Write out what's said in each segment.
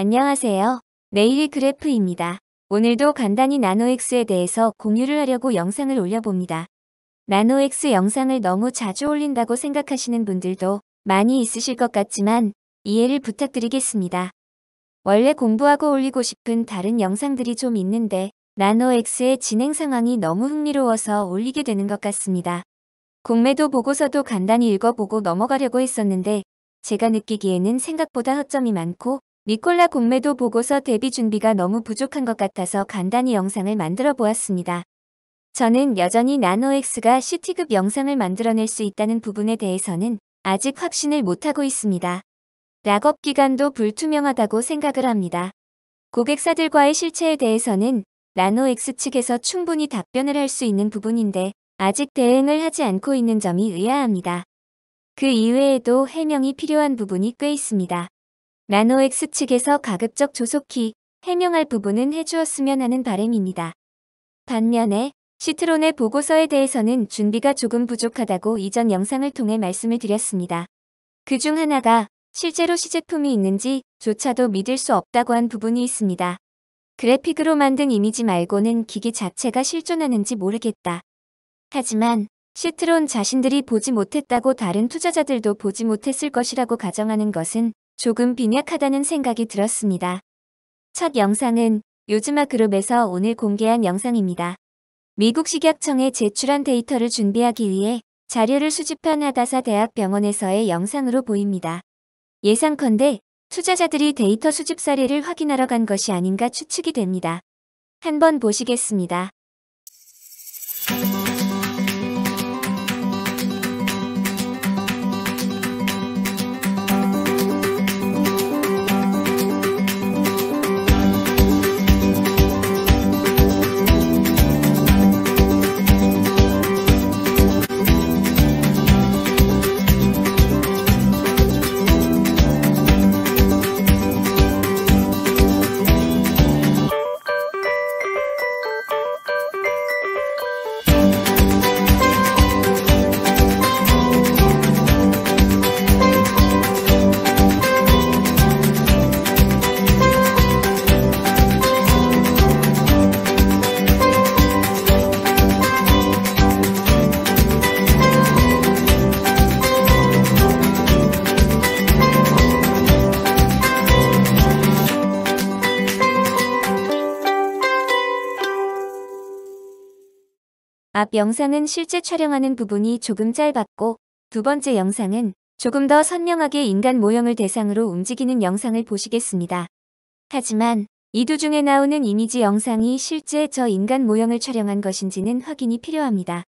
안녕하세요. 네일 그래프입니다. 오늘도 간단히 나노X에 대해서 공유를 하려고 영상을 올려봅니다. 나노X 영상을 너무 자주 올린다고 생각하시는 분들도 많이 있으실 것 같지만 이해를 부탁드리겠습니다. 원래 공부하고 올리고 싶은 다른 영상들이 좀 있는데 나노X의 진행 상황이 너무 흥미로워서 올리게 되는 것 같습니다. 공매도 보고서도 간단히 읽어보고 넘어가려고 했었는데 제가 느끼기에는 생각보다 허점이 많고 니콜라 공매도 보고서 대비 준비가 너무 부족한 것 같아서 간단히 영상을 만들어 보았습니다. 저는 여전히 나노 x 가 CT급 영상을 만들어낼 수 있다는 부분에 대해서는 아직 확신을 못하고 있습니다. 락업 기간도 불투명하다고 생각을 합니다. 고객사들과의 실체에 대해서는 나노 x 측에서 충분히 답변을 할 수 있는 부분인데 아직 대응을 하지 않고 있는 점이 의아합니다. 그 이외에도 해명이 필요한 부분이 꽤 있습니다. 나노엑스 측에서 가급적 조속히 해명할 부분은 해주었으면 하는 바램입니다 반면에 시트론의 보고서에 대해서는 준비가 조금 부족하다고 이전 영상을 통해 말씀을 드렸습니다. 그 중 하나가 실제로 시제품이 있는지 조차도 믿을 수 없다고 한 부분이 있습니다. 그래픽으로 만든 이미지 말고는 기기 자체가 실존하는지 모르겠다. 하지만 시트론 자신들이 보지 못했다고 다른 투자자들도 보지 못했을 것이라고 가정하는 것은 조금 빈약하다는 생각이 들었습니다. 첫 영상은 요즈마 그룹에서 오늘 공개한 영상입니다. 미국 식약청에 제출한 데이터를 준비하기 위해 자료를 수집한 하다사 대학병원에서의 영상으로 보입니다. 예상컨대 투자자들이 데이터 수집 사례를 확인하러 간 것이 아닌가 추측이 됩니다. 한번 보시겠습니다. 앞 영상은 실제 촬영하는 부분이 조금 짧았고 두 번째 영상은 조금 더 선명하게 인간 모형을 대상으로 움직이는 영상을 보시겠습니다. 하지만 이 두 중에 나오는 이미지 영상이 실제 저 인간 모형을 촬영한 것인지는 확인이 필요합니다.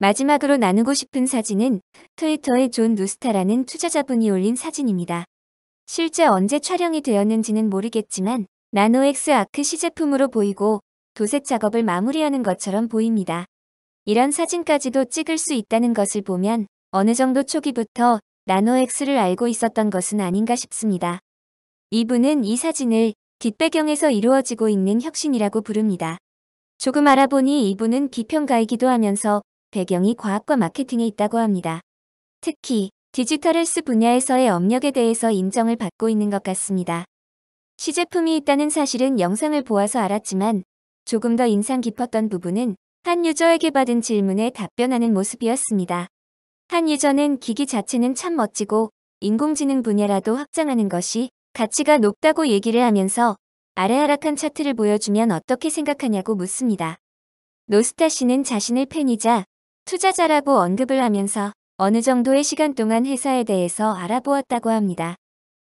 마지막으로 나누고 싶은 사진은 트위터의 존 누스타라는 투자자분이 올린 사진입니다. 실제 언제 촬영이 되었는지는 모르겠지만 나노엑스 아크 시제품으로 보이고 도색 작업을 마무리하는 것처럼 보입니다. 이런 사진까지도 찍을 수 있다는 것을 보면 어느 정도 초기부터 나노엑스를 알고 있었던 것은 아닌가 싶습니다. 이분은 이 사진을 뒷배경에서 이루어지고 있는 혁신이라고 부릅니다. 조금 알아보니 이분은 비평가이기도 하면서 배경이 과학과 마케팅에 있다고 합니다. 특히 디지털 헬스 분야에서의 업력에 대해서 인정을 받고 있는 것 같습니다. 시제품이 있다는 사실은 영상을 보아서 알았지만 조금 더 인상 깊었던 부분은 한 유저에게 받은 질문에 답변하는 모습이었습니다. 한 유저는 기기 자체는 참 멋지고 인공지능 분야라도 확장하는 것이 가치가 높다고 얘기를 하면서 아래 하락한 차트를 보여주면 어떻게 생각하냐고 묻습니다. 노스타 씨는 자신을 팬이자 투자자라고 언급을 하면서 어느 정도의 시간 동안 회사에 대해서 알아보았다고 합니다.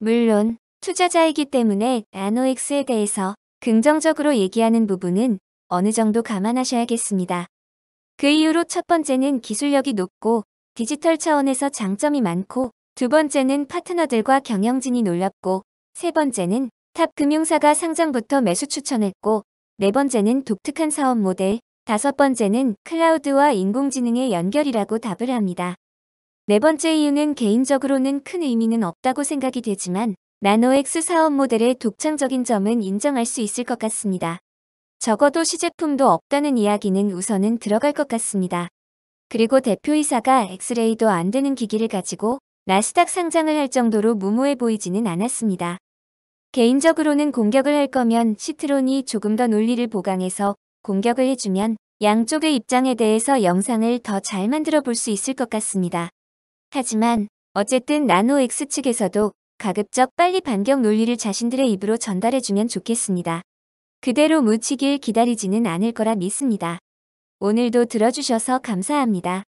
물론 투자자이기 때문에 나노엑스에 대해서 긍정적으로 얘기하는 부분은 어느 정도 감안하셔야겠습니다. 그이후로첫 번째는 기술력이 높고 디지털 차원에서 장점이 많고 두 번째는 파트너들과 경영진이 놀랍고 세 번째는 탑 금융사가 상장부터 매수 추천했고 네 번째는 독특한 사업 모델, 다섯 번째는 클라우드와 인공지능의 연결이라고 답을 합니다. 네 번째 이유는 개인적으로는 큰 의미는 없다고 생각이 되지만 나노엑스 사업 모델의 독창적인 점은 인정할 수 있을 것 같습니다. 적어도 시제품도 없다는 이야기는 우선은 들어갈 것 같습니다. 그리고 대표이사가 엑스레이도 안 되는 기기를 가지고 나스닥 상장을 할 정도로 무모해 보이지는 않았습니다. 개인적으로는 공격을 할 거면 시트론이 조금 더 논리를 보강해서 공격을 해주면 양쪽의 입장에 대해서 영상을 더 잘 만들어 볼 수 있을 것 같습니다. 하지만 어쨌든 나노 X 측에서도 가급적 빨리 반격 논리를 자신들의 입으로 전달해주면 좋겠습니다. 그대로 묻히길 기다리지는 않을 거라 믿습니다. 오늘도 들어주셔서 감사합니다.